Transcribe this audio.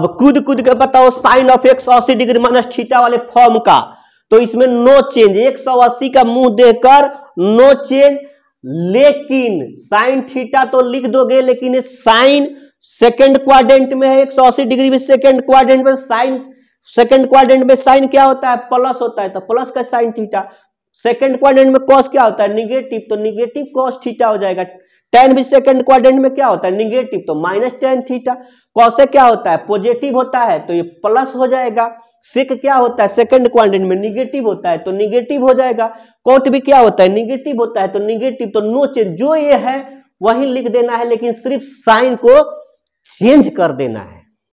अब कूद कूद के बताओ साइन ऑफ एक सौ अस्सी डिग्री माइनस थीटा वाले फॉर्म का तो इसमें नो चेंज एक सौ अस्सी का मुंह देकर नो चेंज लेकिन साइन थीटा तो लिख दोगे लेकिन साइन सेकेंड क्वाड्रेंट में है अस्सी डिग्री में सेकेंड क्वाड्रेंट में साइन सेकेंड क्वाड्रेंट में साइन क्या होता है प्लस होता है तो प्लस का साइन थीटा सेकेंड क्वाड्रेंट में कॉस क्या होता है निगेटिव तो निगेटिव कॉस थीटा हो जाएगा टेन भी सेकेंड क्वाड्रेंट में क्या होता है निगेटिव तो माइनस टेन थीटा कौशे क्या होता है पॉजिटिव होता है तो ये प्लस हो जाएगा सिक क्या होता है सेकेंड क्वाड्रेंट में निगेटिव होता है तो निगेटिव हो जाएगा कोट भी क्या होता है निगेटिव होता है तो निगेटिव तो नो चेंज जो ये है वही लिख देना है लेकिन सिर्फ साइन को चेंज कर देना है